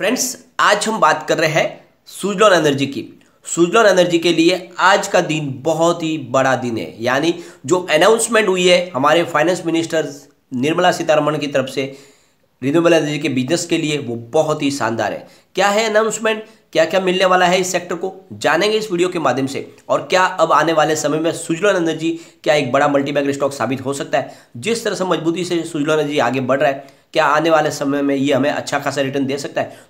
friends आज हम बात कर रहे हैं सुजलॉन एनर्जी की सुजलॉन एनर्जी के लिए आज का दिन बहुत ही बड़ा दिन है यानी जो अनाउंसमेंट हुई है हमारे फाइनेंस मिनिस्टर निर्मला सीतारमण की तरफ से रिन्यूएबल एनर्जी के बिजनेस के लिए वो बहुत ही शानदार है क्या है अनाउंसमेंट क्या क्या मिलने वाला है इस सेक्टर को जानेंगे इस वीडियो के माध्यम से और क्या अब आने वाले समय में सुजलॉन एनर्जी क्या एक बड़ा मल्टीबैग स्टॉक साबित हो सकता है जिस तरह से मजबूती से सुजलॉन एनर्जी आगे बढ़ रहा है क्या आने वाले समय में ये हमें अच्छा खासा रिटर्न दे सकता है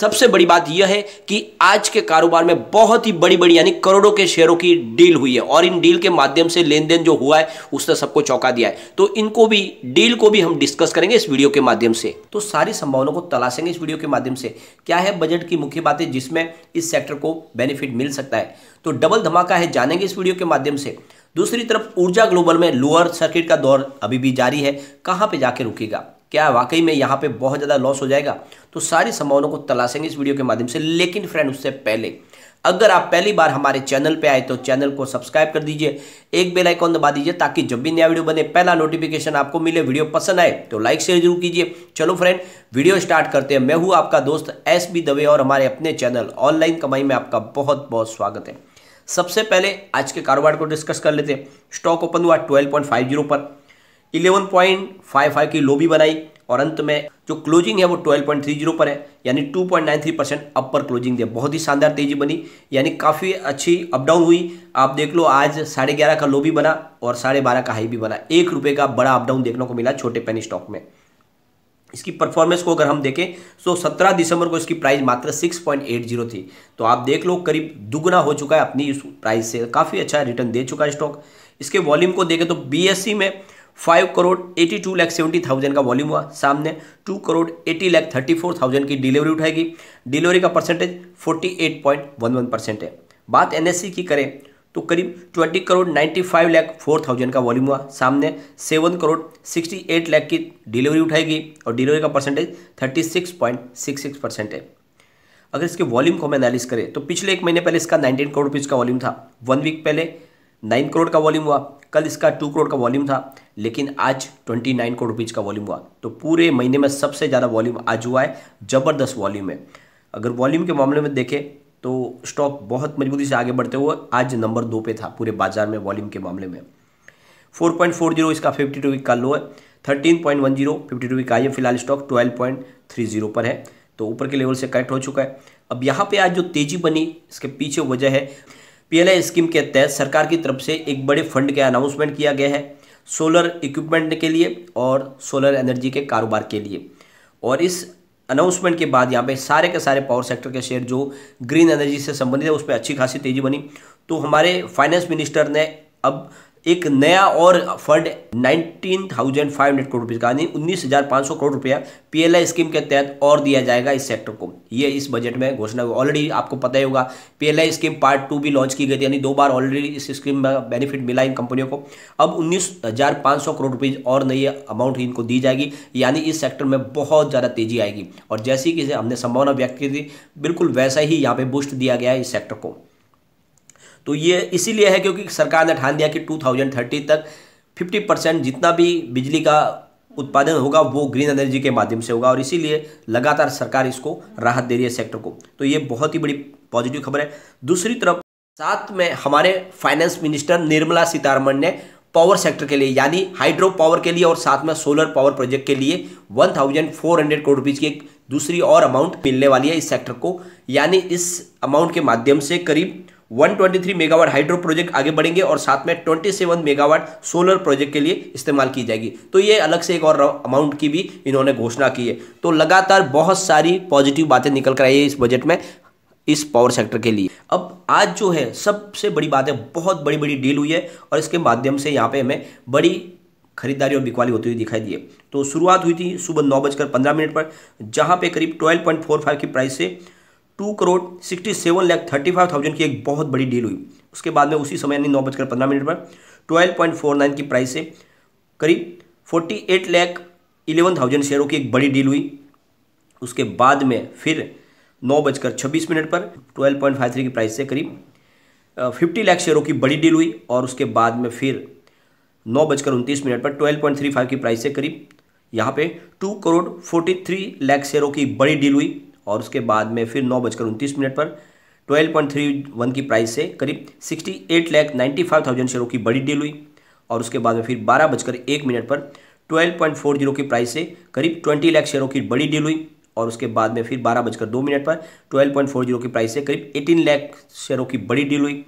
सबसे बड़ी बात यह है कि आज के कारोबार में बहुत ही बड़ी बड़ी यानी करोड़ों के शेयरों की डील हुई है और इन डील के माध्यम से लेन देन जो हुआ है उसने सबको चौंका दिया है तो इनको भी डील को भी हम डिस्कस करेंगे इस वीडियो के माध्यम से तो सारी संभावनाओं को तलाशेंगे इस वीडियो के माध्यम से क्या है बजट की मुख्य बातें जिसमें इस सेक्टर को बेनिफिट मिल सकता है तो डबल धमाका है जानेंगे इस वीडियो के माध्यम से दूसरी तरफ ऊर्जा ग्लोबल में लोअर सर्किट का दौर अभी भी जारी है कहां पर जाके रुकेगा क्या वाकई में यहाँ पे बहुत ज़्यादा लॉस हो जाएगा तो सारी संभावनाओं को तलाशेंगे इस वीडियो के माध्यम से लेकिन फ्रेंड उससे पहले अगर आप पहली बार हमारे चैनल पे आए तो चैनल को सब्सक्राइब कर दीजिए एक बेल आइकॉन दबा दीजिए ताकि जब भी नया वीडियो बने पहला नोटिफिकेशन आपको मिले वीडियो पसंद आए तो लाइक शेयर जरूर कीजिए चलो फ्रेंड वीडियो स्टार्ट करते हैं मैं हूँ आपका दोस्त एस बी दवे और हमारे अपने चैनल ऑनलाइन कमाई में आपका बहुत बहुत स्वागत है सबसे पहले आज के कारोबार को डिस्कस कर लेते हैं स्टॉक ओपन हुआ ट्वेल्व पर इलेवन पॉइंट फाइव फाइव की लो भी बनाई और अंत में जो क्लोजिंग है वो ट्वेल्व पॉइंट थ्री जीरो पर है यानी two point nine three percent up पर क्लोजिंग दिया बहुत ही शानदार तेजी बनी यानी काफ़ी अच्छी अप डाउन हुई आप देख लो आज साढ़े ग्यारह का लो भी बना और साढ़े बारह का हाई भी बना एक रुपये का बड़ा अप डाउन देखने को मिला छोटे पेन स्टॉक में इसकी परफॉर्मेंस को अगर हम देखें तो 17 दिसंबर को इसकी प्राइस मात्र 6.80 थी तो आप देख लो करीब दुगना हो चुका है अपनी इस प्राइस से काफ़ी अच्छा रिटर्न दे चुका है स्टॉक इसके वॉल्यूम को देखें तो बीएससी e में five crore eighty two lakh seventy thousand का वॉल्यूम हुआ सामने two crore eighty lakh thirty four thousand की डिलीवरी उठाएगी डिलीवरी का percentage forty eight point one one percent है बात सी की करें तो करीब twenty crore ninety five lakh four thousand का वॉल्यूम हुआ सामने seven crore sixty eight lakh की डिलीवरी उठाएगी और डिलीवरी का percentage thirty six point six six percent है अगर इसके वॉल्यूम को हम एनालिस करें तो पिछले एक महीने पहले इसका नाइनटीन करोड़ रुपीज़ का वॉल्यूम था वन वीक पहले नाइन करोड़ का वॉल्यूम हुआ कल इसका टू करोड़ का वॉल्यूम था लेकिन आज ट्वेंटी नाइन करोड़ रुपीज़ का वॉल्यूम हुआ तो पूरे महीने में सबसे ज़्यादा वॉल्यूम आज हुआ है ज़बरदस्त वॉल्यूम है अगर वॉल्यूम के मामले में देखें तो स्टॉक बहुत मजबूती से आगे बढ़ते हुए आज नंबर दो पे था पूरे बाजार में वॉल्यूम के मामले में 4.40 इसका 52 वीक का लो है 13.10 52 वीक का ये फिलहाल स्टॉक 12.30 पर है तो ऊपर के लेवल से कट हो चुका है अब यहाँ पे आज जो तेजी बनी इसके पीछे वजह है पीएलए स्कीम के तहत सरकार की तरफ से एक बड़े फंड का अनाउंसमेंट किया गया है सोलर इक्विपमेंट के लिए और सोलर एनर्जी के कारोबार के लिए और इस अनाउंसमेंट के बाद यहाँ पे सारे के सारे पावर सेक्टर के शेयर जो ग्रीन एनर्जी से संबंधित है उस पर अच्छी खासी तेजी बनी तो हमारे फाइनेंस मिनिस्टर ने अब एक नया और फंड 19,500 करोड़ रुपए यानी 19,500 करोड़ रुपया पीएलआई स्कीम के तहत और दिया जाएगा इस सेक्टर को ये इस बजट में घोषणा हुई ऑलरेडी आपको पता ही होगा पीएलआई स्कीम पार्ट टू भी लॉन्च की गई थी यानी दो बार ऑलरेडी इस स्कीम में बेनिफिट मिला इन कंपनियों को अब 19,500 करोड़ रुपीज़ और नई अमाउंट इनको दी जाएगी यानी इस सेक्टर में बहुत ज़्यादा तेजी आएगी और जैसी कि हमने संभावना व्यक्त की थी बिल्कुल वैसा ही यहाँ पर बूस्ट दिया गया है इस सेक्टर को तो ये इसीलिए है क्योंकि सरकार ने ठान दिया कि 2030 तक 50 परसेंट जितना भी बिजली का उत्पादन होगा वो ग्रीन एनर्जी के माध्यम से होगा और इसीलिए लगातार सरकार इसको राहत दे रही है सेक्टर को तो ये बहुत ही बड़ी पॉजिटिव खबर है दूसरी तरफ साथ में हमारे फाइनेंस मिनिस्टर निर्मला सीतारमण ने पावर सेक्टर के लिए यानी हाइड्रो पावर के लिए और साथ में सोलर पावर प्रोजेक्ट के लिए 1400 करोड़ रुपीज़ की एक दूसरी और अमाउंट मिलने वाली है इस सेक्टर को यानी इस अमाउंट के माध्यम से करीब 123 मेगावाट हाइड्रो प्रोजेक्ट आगे बढ़ेंगे और साथ में 27 मेगावाट सोलर प्रोजेक्ट के लिए इस्तेमाल की जाएगी तो ये अलग से एक और अमाउंट की भी इन्होंने घोषणा की है तो लगातार बहुत सारी पॉजिटिव बातें निकल कर आई है इस बजट में इस पावर सेक्टर के लिए अब आज जो है सबसे बड़ी बात है बहुत बड़ी बड़ी डील हुई है और इसके माध्यम से यहाँ पे हमें बड़ी खरीदारी और बिकवाली होती हुई दिखाई दी है तो शुरुआत हुई थी सुबह नौ बजकर पंद्रह मिनट पर जहाँ पे करीब ट्वेल्व पॉइंट फोर फाइव की प्राइस से two crore sixty seven lakh thirty five thousand की एक बहुत बड़ी डील हुई उसके बाद में उसी समय यानी नौ बजकर पंद्रह मिनट पर ट्वेल्व पॉइंट फोर नाइन की प्राइस से करीब forty eight lakh eleven thousand शेयरों की एक बड़ी डील हुई उसके बाद में फिर नौ बजकर छब्बीस मिनट पर ट्वेल्व पॉइंट फाइव थ्री की प्राइस से करीब फिफ्टी लैख शेयरों की बड़ी डील हुई और उसके बाद में फिर नौ बजकर उनतीस मिनट पर ट्वेल्व पॉइंट थ्री फाइव की प्राइस से करीब यहाँ पे two crore forty three lakh शेयरों की बड़ी डील हुई और उसके बाद में फिर नौ बजकर उनतीस मिनट पर 12.31 की प्राइस से करीब 68 नाइन्टी फाइव थाउजेंड शेयरों की बड़ी डील हुई और उसके बाद में फिर बारह बजकर एक मिनट पर 12.40 की प्राइस से करीब 20 लाख शेयरों की बड़ी डील हुई और उसके बाद में फिर बारह बजकर दो मिनट पर 12.40 की प्राइस से करीब 18 लाख शेयरों की बड़ी डील हुई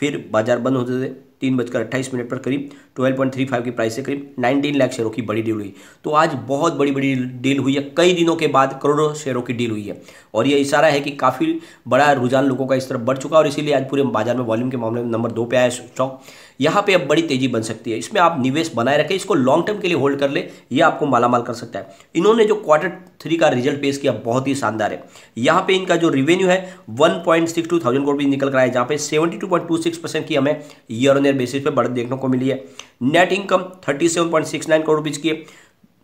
फिर बाजार बंद होते थे तीन बजकर अट्ठाईस मिनट पर करीब ट्वेल्व पॉइंट थ्री फाइव की प्राइस से करीब नाइनटीन लाख शेयरों की बड़ी डील हुई तो आज बहुत बड़ी बड़ी डील हुई है कई दिनों के बाद करोड़ों शेयरों की डील हुई है और ये इशारा है कि काफ़ी बड़ा रुझान लोगों का इस तरफ बढ़ चुका और इसीलिए आज पूरे बाजार में वॉल्यूम के मामले में नंबर दो पे आया स्टॉक यहाँ पे अब बड़ी तेजी बन सकती है इसमें आप निवेश बनाए रखें इसको लॉन्ग टर्म के लिए होल्ड कर ले ये आपको मालामाल कर सकता है इन्होंने जो क्वार्टर थ्री का रिजल्ट पेश किया बहुत ही शानदार है यहाँ पे इनका जो रिवेन्यू है one point six two thousand crore भी निकल कर आया जहाँ पे seventy two point two six percent की हमें ईयर ऑन ईयर बेसिस पे बढ़त देखने को मिली है नेट इनकम 37.69 करोड़ रुपीज़ की है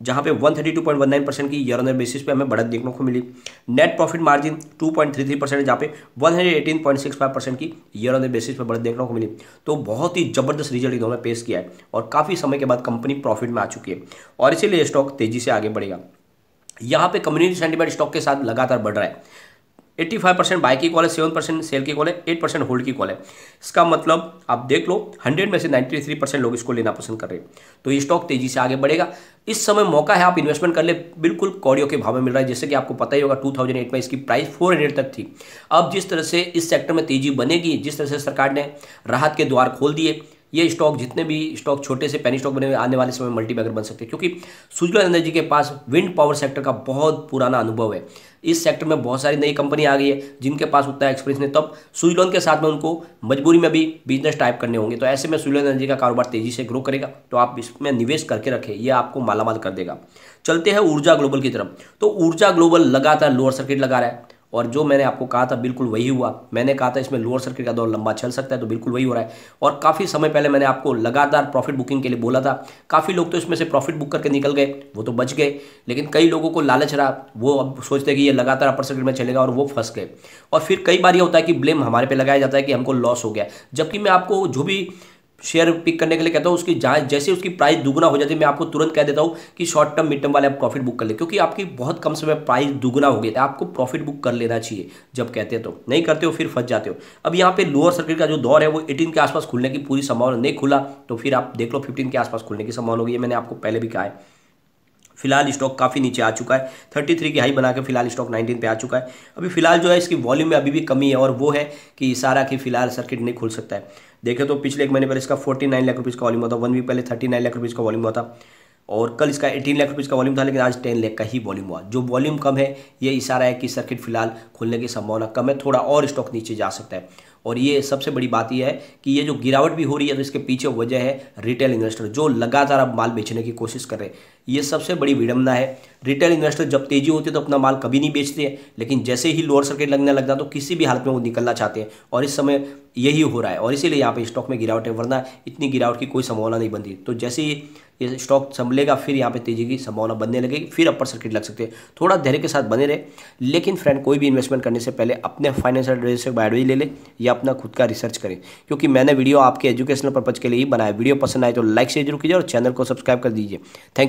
जहाँ पे 132.19 परसेंट की ईयर ऑनर बेसिस पे हमें बढ़त देखने को मिली नेट प्रॉफिट मार्जिन 2.33 परसेंट जहाँ पे 118.65 परसेंट की ईयर ऑनर बेसिस पे बढ़त देखने को मिली तो बहुत ही जबरदस्त रिजल्ट इन्होंने पेश किया है और काफ़ी समय के बाद कंपनी प्रॉफिट में आ चुकी है और इसीलिए स्टॉक तेजी से आगे बढ़ेगा यहाँ पे कम्युनिटी सेंटीमेंट स्टॉक के साथ लगातार बढ़ रहा है एट्टी फाइव परसेंट बाय की कॉल है सेवन परसेंट सेल की कॉल है एट परसेंट होल्ड की कॉल है इसका मतलब आप देख लो हंड्रेड में से नाइन्टी थ्री परसेंट लोग इसको लेना पसंद कर रहे हैं तो ये स्टॉक तेजी से आगे बढ़ेगा इस समय मौका है आप इन्वेस्टमेंट कर ले बिल्कुल कौड़ियों के भाव में मिल रहा है जैसे कि आपको पता ही होगा टू में इसकी प्राइस फोर तक थी अब जिस तरह से इस सेक्टर में तेजी बनेगी जिस तरह से सरकार ने राहत के द्वार खोल दिए ये स्टॉक जितने भी स्टॉक छोटे से पैनी स्टॉक बने हुए आने वाले समय में मल्टी बैगर बन सकते हैं क्योंकि सुजला एनर्जी के पास विंड पावर सेक्टर का बहुत पुराना अनुभव है इस सेक्टर में बहुत सारी नई कंपनी आ गई है जिनके पास उतना एक्सपीरियंस नहीं तब सुजलोन के साथ में उनको मजबूरी में भी बिजनेस टाइप करने होंगे तो ऐसे में सुजलोन एनर्जी का कारोबार तेजी से ग्रो करेगा तो आप इसमें निवेश करके रखें ये आपको मालामाल कर देगा चलते हैं ऊर्जा ग्लोबल की तरफ तो ऊर्जा ग्लोबल लगातार लोअर सर्किट लगा रहा है और जो मैंने आपको कहा था बिल्कुल वही हुआ मैंने कहा था इसमें लोअर सर्किट का दौर लंबा चल सकता है तो बिल्कुल वही हो रहा है और काफ़ी समय पहले मैंने आपको लगातार प्रॉफिट बुकिंग के लिए बोला था काफ़ी लोग तो इसमें से प्रॉफिट बुक करके निकल गए वो तो बच गए लेकिन कई लोगों को लालच रहा वो अब सोचते कि ये लगातार अपर सर्किट में चलेगा और वो फंस गए और फिर कई बार ये होता है कि ब्लेम हमारे पे लगाया जाता है कि हमको लॉस हो गया जबकि मैं आपको जो भी शेयर पिक करने के लिए कहता हूँ उसकी जाँच जैसे उसकी प्राइस दुगुना हो जाती है मैं आपको तुरंत कह देता हूँ कि शॉर्ट टर्म मिड टर्म वाले आप प्रॉफिट बुक कर ले क्योंकि आपकी बहुत कम समय प्राइस दुगुना हो गया था आपको प्रॉफिट बुक कर लेना चाहिए जब कहते हैं तो नहीं करते हो फिर फंस जाते हो अब यहाँ पे लोअर सर्किट का जो दौर है वो एटीन के आसपास खुलने की पूरी संभावना नहीं खुला तो फिर आप देख लो फिफ्टीन के आसपास खुलने की संभावना होगी मैंने आपको पहले भी कहा है फिलहाल स्टॉक काफ़ी नीचे आ चुका है 33 की हाई बना के फिलहाल स्टॉक 19 पे आ चुका है अभी फिलहाल जो है इसकी वॉल्यूम में अभी भी कमी है और वो है कि इशारा की फिलहाल सर्किट नहीं खुल सकता है देखे तो पिछले एक महीने पर इसका 49 लाख रुपीज़ का वॉल्यूम था वन वीक पहले 39 लाख रुपीज़ का वॉल्यूम हुआ था और कल इसका एटीन लाख रुपीज़ का वॉल्यूम था लेकिन आज टेन लाख का ही वॉल्यूम हुआ जो वॉल्यूम कम है ये इशारा है कि सर्किट फिलहाल खुलने की संभावना कम है थोड़ा और स्टॉक नीचे जा सकता है और ये सबसे बड़ी बात यह है कि ये जो गिरावट भी हो रही है तो इसके पीछे वजह है रिटेल इन्वेस्टर जो लगातार अब माल बेचने की कोशिश कर रहे हैं ये सबसे बड़ी विडम्बना है रिटेल इन्वेस्टर जब तेजी होती है तो अपना माल कभी नहीं बेचते हैं लेकिन जैसे ही लोअर सर्किट लगने लगता तो किसी भी हालत में वो निकलना चाहते हैं और इस समय यही हो रहा है और इसीलिए यहाँ पर स्टॉक में गिरावट है वरना इतनी गिरावट की कोई संभावना नहीं बनती तो जैसे ही ये स्टॉक संभलेगा फिर यहाँ पे तेजी की संभावना बनने लगेगी फिर अपर सर्किट लग सकते हैं थोड़ा धैर्य के साथ बने रहे लेकिन फ्रेंड कोई भी इन्वेस्टमेंट करने से पहले अपने फाइनेंशियल एडवाइजर से एडवाइज ले लें या अपना खुद का रिसर्च करें क्योंकि मैंने वीडियो आपके एजुकेशनल पर्पज़ के लिए ही बनाया वीडियो पसंद आए तो लाइक से जरूर कीजिए और चैनल को सब्सक्राइब कर दीजिए थैंक